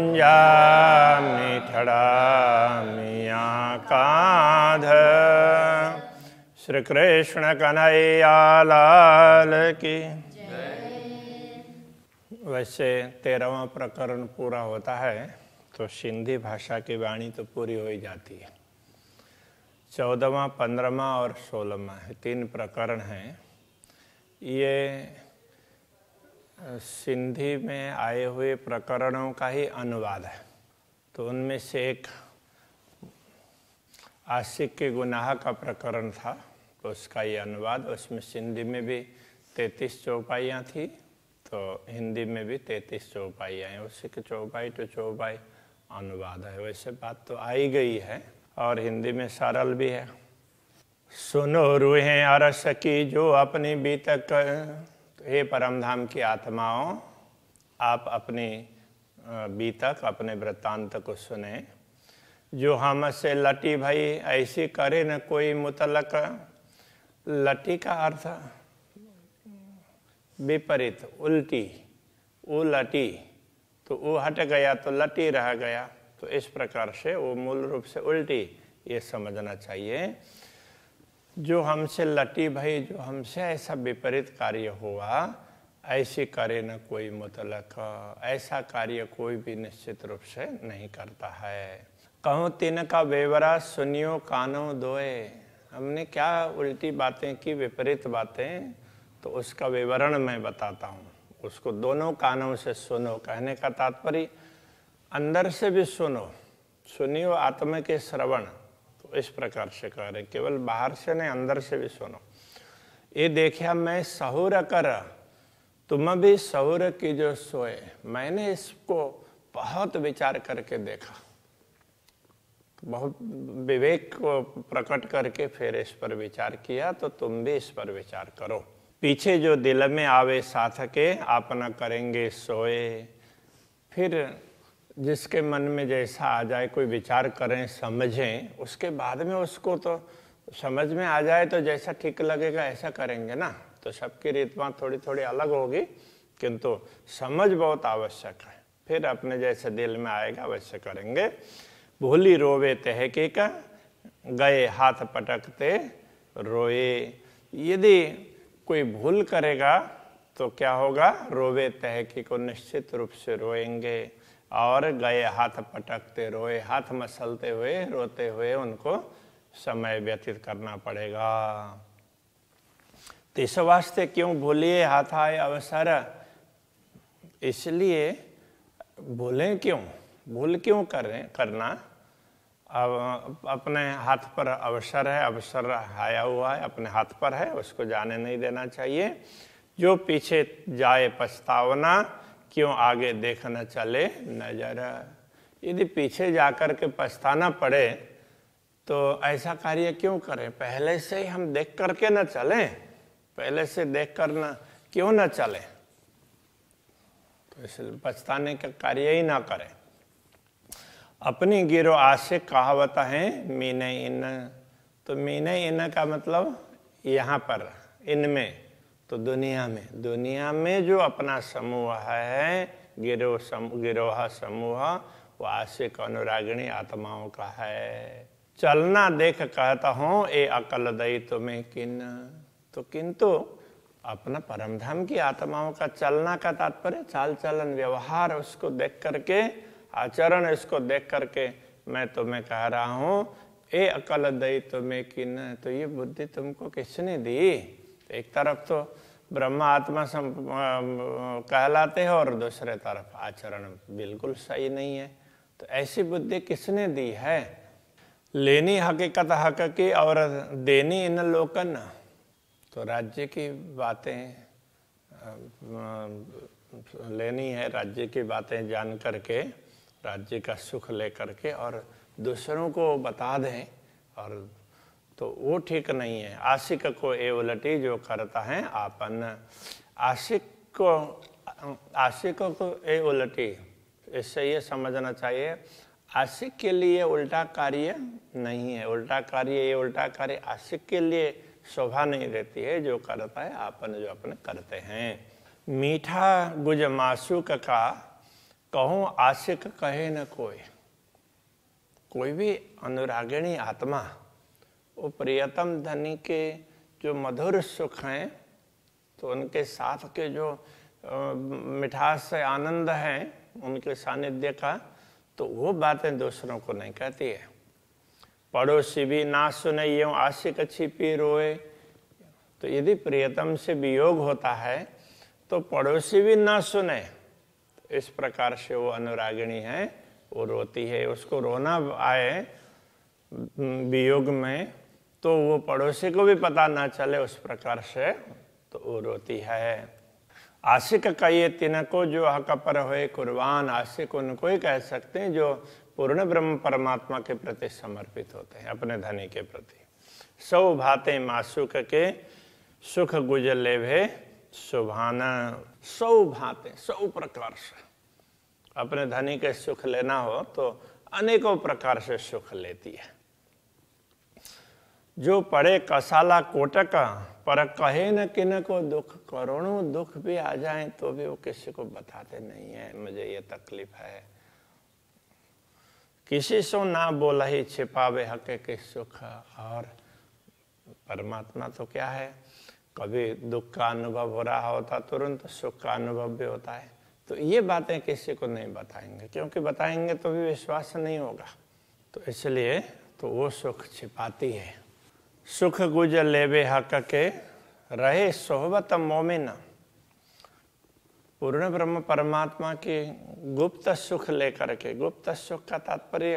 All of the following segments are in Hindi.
मुञ्जामि ठडामि श्री कृष्ण कन्हैया लाल की वैसे तेरहवा प्रकरण पूरा होता है तो सिंधी भाषा की वाणी तो पूरी हो ही जाती है चौदहवा पंद्रहवा और सोलहवा है तीन प्रकरण हैं ये सिंधी में आए हुए प्रकरणों का ही अनुवाद है तो उनमें से एक आशिक के गुनाह का प्रकरण था तो उसका ये अनुवाद उसमें सिंधी में भी तैतीस चौपाइयाँ थी तो हिंदी में भी तैतीस चौपाइयाँ हैं उसी के चौपाई टू चौपाई अनुवाद है वैसे बात तो आई गई है और हिंदी में सरल भी है सुनो रूहें अरस की जो अपनी बीतक तो हे परम धाम की आत्माओं आप अपनी बीतक अपने वृत्तांत को सुने जो हमसे लटी भाई ऐसी करे न कोई मुतलक लटी का अर्थ विपरीत उल्टी उलटी तो वो हट गया तो लटी रह गया तो इस प्रकार से वो मूल रूप से उल्टी ये समझना चाहिए जो हमसे लटी भई जो हमसे ऐसा विपरीत कार्य हुआ ऐसे करे न कोई मुतलक ऐसा कार्य कोई भी निश्चित रूप से नहीं करता है कहो तीन का बेवरा सुनियो कानो दोए हमने क्या उल्टी बातें की विपरीत बातें तो उसका विवरण मैं बताता हूँ उसको दोनों कानों से सुनो कहने का तात्पर्य अंदर से भी सुनो सुनियो आत्मा के श्रवण इस प्रकार से कह रहे केवल बाहर से नहीं अंदर से भी सुनो ये देखा मैं सहूर कर तुम भी सहूर की जो सोए मैंने इसको बहुत विचार करके देखा बहुत विवेक को प्रकट करके फिर इस पर विचार किया तो तुम भी इस पर विचार करो पीछे जो दिल में आवे साथ के आपना करेंगे सोए फिर जिसके मन में जैसा आ जाए कोई विचार करें समझें उसके बाद में उसको तो समझ में आ जाए तो जैसा ठीक लगेगा ऐसा करेंगे ना तो सबकी रीतवा थोड़ी थोड़ी अलग होगी किंतु समझ बहुत आवश्यक है फिर अपने जैसे दिल में आएगा वैसे करेंगे भूली रोवे तहके का गए हाथ पटकते रोए यदि कोई भूल करेगा तो क्या होगा रोवे तहकी को निश्चित रूप से रोएंगे और गए हाथ पटकते रोए हाथ मसलते हुए रोते हुए उनको समय व्यतीत करना पड़ेगा तो इस वास्ते क्यों भूलिए हाथ आए अवसर इसलिए भूलें क्यों भूल क्यों करें करना अब अपने हाथ पर अवसर है अवसर आया हुआ है अपने हाथ पर है उसको जाने नहीं देना चाहिए जो पीछे जाए पछतावना क्यों आगे देखना चले नजर यदि पीछे जाकर के पछताना पड़े तो ऐसा कार्य क्यों करें पहले से ही हम देख करके ना चलें पहले से देख कर ना क्यों ना चलें तो इसलिए पछताने का कार्य ही ना करें अपनी गिरो आशे कहावत है मीने इन तो मीने इन का मतलब यहाँ पर इनमें तो दुनिया में दुनिया में जो अपना समूह है गिरोह समूह गिरोह समूह वो आशिक अनुरागिणी आत्माओं का है चलना देख कहता हूँ ए अकल दई तुम्हें किन तो किंतु अपना परमधाम की आत्माओं का चलना का तात्पर्य चाल चलन व्यवहार उसको देख करके आचरण इसको देख करके मैं तुम्हें कह रहा हूँ ए अकल दई तुम्हें किन तो ये बुद्धि तुमको किसने दी एक तरफ तो ब्रह्म आत्मा सम कहलाते हैं और दूसरे तरफ आचरण बिल्कुल सही नहीं है तो ऐसी बुद्धि किसने दी है लेनी हकीकत हक की और देनी इन लोकन तो राज्य की बातें लेनी है राज्य की बातें जान करके राज्य का सुख ले करके और दूसरों को बता दें और तो वो ठीक नहीं है आशिक को ए उलटी जो करता है आपन आशिक को आशिक को ए उलटी इससे ये समझना चाहिए आशिक के लिए उल्टा कार्य नहीं है उल्टा कार्य ये उल्टा कार्य आशिक के लिए शोभा नहीं देती है जो करता है आपन जो अपने करते हैं मीठा गुज मासुक का कहूँ आशिक कहे न कोई कोई भी अनुरागिणी आत्मा वो प्रियतम धनी के जो मधुर सुख हैं तो उनके साथ के जो मिठास से आनंद हैं उनके सानिध्य का तो वो बातें दूसरों को नहीं कहती है पड़ोसी भी ना सुने यो आशिक अच्छी पी रोए तो यदि प्रियतम से वियोग होता है तो पड़ोसी भी ना सुने इस प्रकार से वो अनुरागिणी है वो रोती है उसको रोना आए वियोग में तो वो पड़ोसी को भी पता ना चले उस प्रकार से तो वो रोती है आशिक कहिए तिनको जो हक पर हुए कुर्बान आशिक उनको ही कह सकते हैं जो पूर्ण ब्रह्म परमात्मा के प्रति समर्पित होते हैं अपने धनी के प्रति सौ भाते मासुक के सुख गुजर भे सुभाना सौ भाते सौ प्रकार से अपने धनी के सुख लेना हो तो अनेकों प्रकार से सुख लेती है जो पड़े कसाला कोटक पर कहे न किन को दुख करोड़ों दुख भी आ जाए तो भी वो किसी को बताते नहीं है मुझे ये तकलीफ है किसी सो ना बोला ही छिपावे हके के सुख और परमात्मा तो क्या है कभी दुख का अनुभव हो रहा होता तुरंत सुख का अनुभव भी होता है तो ये बातें किसी को नहीं बताएंगे क्योंकि बताएंगे तो भी विश्वास नहीं होगा तो इसलिए तो वो सुख छिपाती है सुख गुज लेवे हक के रहे सोहबत मोमिना पूर्ण ब्रह्म परमात्मा की गुप्त सुख लेकर के गुप्त सुख का तात्पर्य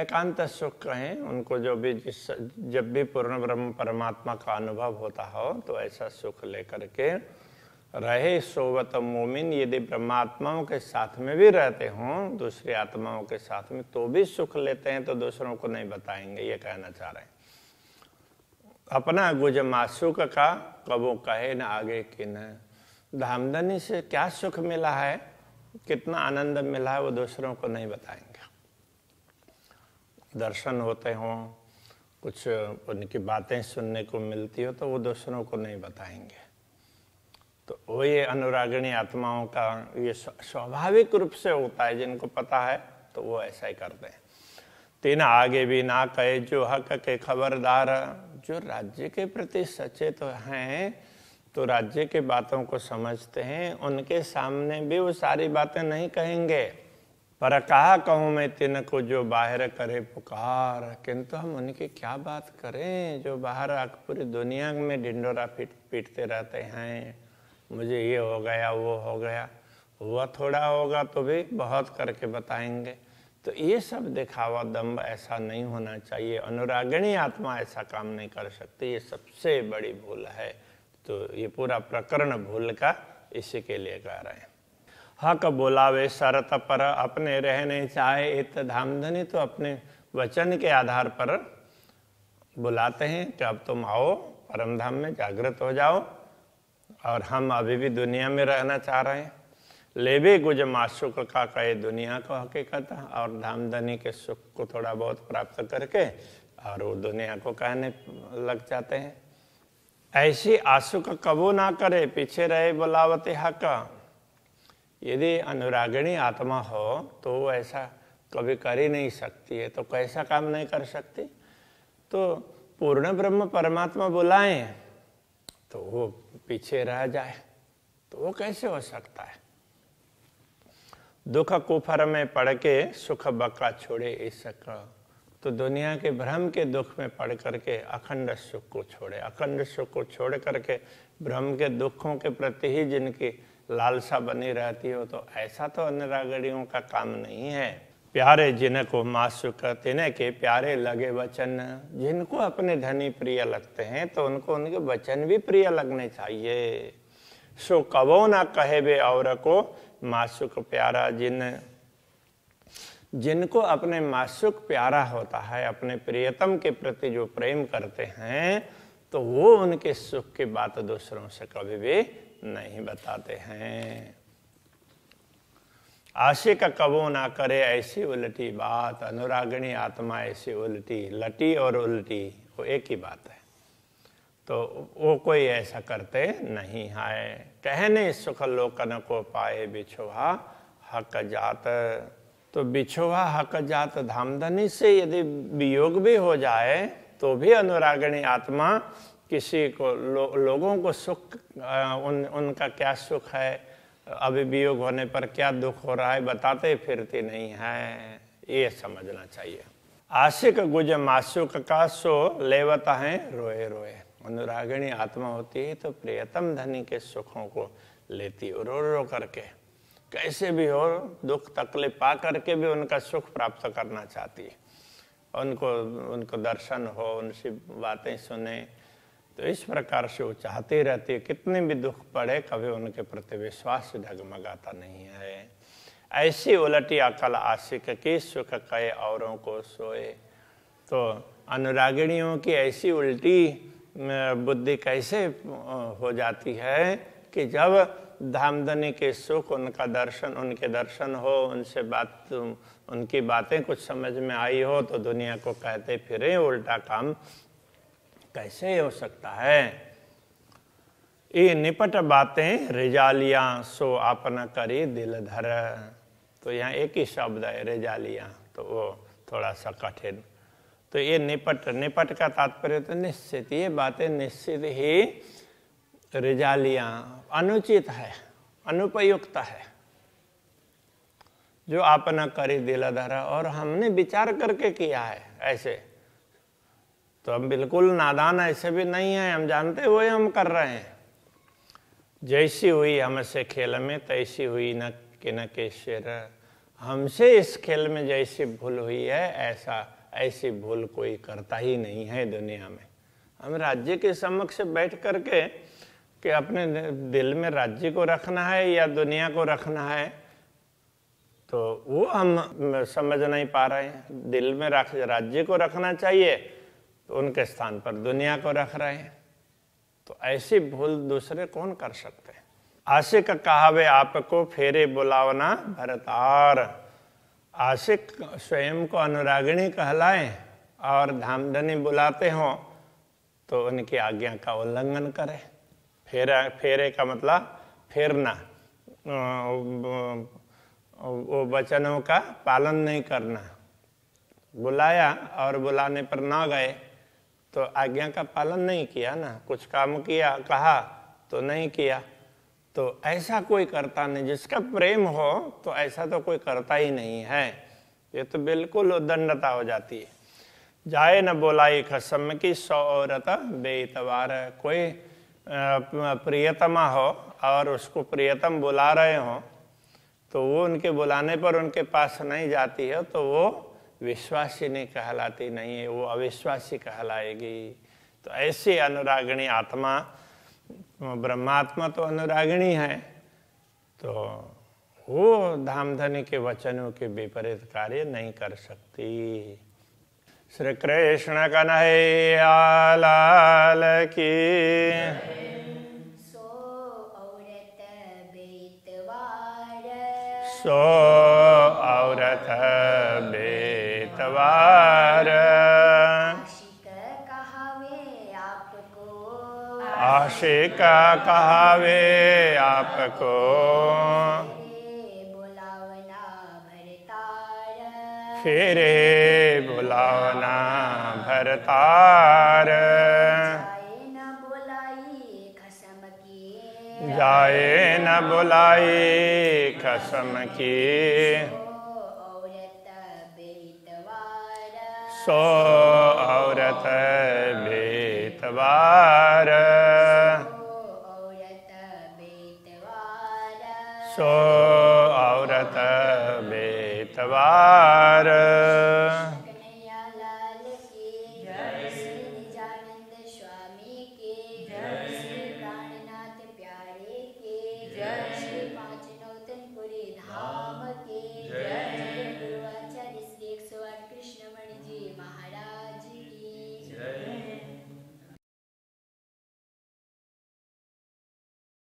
एकांत सुख कहें उनको जो भी जिस जब भी पूर्ण ब्रह्म परमात्मा का अनुभव होता हो तो ऐसा सुख लेकर के रहे सोवत मोमिन यदि ब्रह्मात्माओं के साथ में भी रहते हों दूसरी आत्माओं के साथ में तो भी सुख लेते हैं तो दूसरों को नहीं बताएंगे ये कहना चाह रहे हैं अपना गुज मासुक का कबो कहे न आगे कि न धामधनी से क्या सुख मिला है कितना आनंद मिला है वो दूसरों को नहीं बताएंगे दर्शन होते हों कुछ उनकी बातें सुनने को मिलती हो तो वो दूसरों को नहीं बताएंगे तो वो ये अनुरागिणी आत्माओं का ये स्वाभाविक रूप से होता है जिनको पता है तो वो ऐसा ही करते हैं तीन आगे भी ना कहे जो हक के खबरदार जो राज्य के प्रति सचेत तो हैं तो राज्य के बातों को समझते हैं उनके सामने भी वो सारी बातें नहीं कहेंगे पर कहा कहूँ मैं तिन को जो बाहर करे पुकार किंतु हम उनकी क्या बात करें जो बाहर पूरी दुनिया में ढिंडोरा पीट पीटते रहते हैं मुझे ये हो गया वो हो गया हुआ थोड़ा होगा तो भी बहुत करके बताएंगे तो ये सब दिखावा दम्ब ऐसा नहीं होना चाहिए अनुरागिणी आत्मा ऐसा काम नहीं कर सकती ये सबसे बड़ी भूल है तो ये पूरा प्रकरण भूल का इसी के लिए कह रहे हैं हक बोलावे शरत पर अपने रहने चाहे इत धामधनी तो अपने वचन के आधार पर बुलाते हैं कि अब तुम आओ परम धाम में जागृत हो जाओ और हम अभी भी दुनिया में रहना चाह रहे हैं लेबे गुज माशुक्र का कहे दुनिया को हकीकत और धामधनी के सुख को थोड़ा बहुत प्राप्त करके और वो दुनिया को कहने लग जाते हैं ऐसी आशुक कबू ना करे पीछे रहे बुलावती हक यदि अनुरागिणी आत्मा हो तो वो ऐसा कभी कर ही नहीं सकती है तो कैसा काम नहीं कर सकती तो पूर्ण ब्रह्म परमात्मा बुलाएं तो वो पीछे रह जाए तो वो कैसे हो सकता है दुख कुफर में पड़ के सुख बका छोड़े इस तो दुनिया के भ्रम के दुख में पड़ करके अखंड सुख को छोड़े अखंड सुख को छोड़ करके भ्रम के दुखों के प्रति ही जिनकी लालसा बनी रहती हो तो ऐसा तो अनुरागड़ियों का काम नहीं है प्यारे जिनको मासुक तिन्ह के प्यारे लगे वचन जिनको अपने धनी प्रिय लगते हैं तो उनको उनके वचन भी प्रिय लगने चाहिए सो कबो ना कहे वे और को मासुक प्यारा जिन जिनको अपने मासुक प्यारा होता है अपने प्रियतम के प्रति जो प्रेम करते हैं तो वो उनके सुख की बात दूसरों से कभी भी नहीं बताते हैं आशिक का कबो ना करे ऐसी उल्टी बात अनुरागिणी आत्मा ऐसी उलटी लटी और उलटी वो एक ही बात है तो वो कोई ऐसा करते नहीं है कहने सुख लोकन को पाए बिछोहा हक जात तो बिछुआ हक जात धामधनी से यदि वियोग भी हो जाए तो भी अनुरागिणी आत्मा किसी को लो, लोगों को सुख उन उनका क्या सुख है अभिवियोग होने पर क्या दुख हो रहा है बताते फिरते नहीं है ये समझना चाहिए आशिक गुज मासुक का सो लेवता है रोए रोए अनुरागिणी आत्मा होती है तो प्रियतम धनी के सुखों को लेती रो रो करके कैसे भी हो दुख तकलीफ पा करके भी उनका सुख प्राप्त करना चाहती है उनको उनको दर्शन हो उनसे बातें सुने तो इस प्रकार से वो चाहते रहते कितने भी दुख पड़े कभी उनके प्रति विश्वास डगमगाता नहीं है ऐसी उलटी अकल आशिक की सुख कहे औरों को सोए तो अनुरागिणियों की ऐसी उल्टी बुद्धि कैसे हो जाती है कि जब धामधनी के सुख उनका दर्शन उनके दर्शन हो उनसे बात उनकी बातें कुछ समझ में आई हो तो दुनिया को कहते फिरें उल्टा काम कैसे हो सकता है ये निपट बातें रिजालिया सो आपना करी दिल धर तो यहाँ एक ही शब्द है रिजालिया तो वो थोड़ा सा कठिन तो ये निपट निपट का तात्पर्य तो निश्चित ये बातें निश्चित ही रिजालिया अनुचित है अनुपयुक्त है जो आपना करी दिल धरा और हमने विचार करके किया है ऐसे तो हम बिल्कुल नादान ऐसे भी नहीं हैं हम जानते हुए हम कर रहे हैं जैसी हुई हमसे खेल में तैसी हुई न कि न शेर हमसे इस खेल में जैसी भूल हुई है ऐसा ऐसी भूल कोई करता ही नहीं है दुनिया में हम राज्य के समक्ष बैठ करके कि अपने दिल में राज्य को रखना है या दुनिया को रखना है तो वो हम समझ नहीं पा रहे हैं दिल में राज्य को रखना चाहिए तो उनके स्थान पर दुनिया को रख रहे हैं तो ऐसी भूल दूसरे कौन कर सकते हैं आशिक कहावे आपको फेरे बुलावना भरतार आशिक स्वयं को अनुरागिणी कहलाए और धामधनी बुलाते हो तो उनकी आज्ञा का उल्लंघन करें फेरा फेरे का मतलब फेरना वो वचनों का पालन नहीं करना बुलाया और बुलाने पर ना गए तो आज्ञा का पालन नहीं किया ना कुछ काम किया कहा तो नहीं किया तो ऐसा कोई करता नहीं जिसका प्रेम हो तो ऐसा तो कोई करता ही नहीं है ये तो बिल्कुल उदंडता हो जाती है जाए न बोलाई खसम की सौ औरत बेतवार कोई प्रियतमा हो और उसको प्रियतम बुला रहे हों तो वो उनके बुलाने पर उनके पास नहीं जाती है तो वो विश्वासी नहीं कहलाती नहीं है वो अविश्वासी कहलाएगी तो ऐसी अनुरागिणी आत्मा ब्रह्मात्मा तो अनुरागिणी है तो वो धामधनी के वचनों के विपरीत कार्य नहीं कर सकती श्री कृष्ण कन्हैया लाल की सो औरत इतवार आशिक कहावे आपको फेरे बुलावना भरतार जाए न बुलाई खसम की सो बेतवार सो औरत बेतवार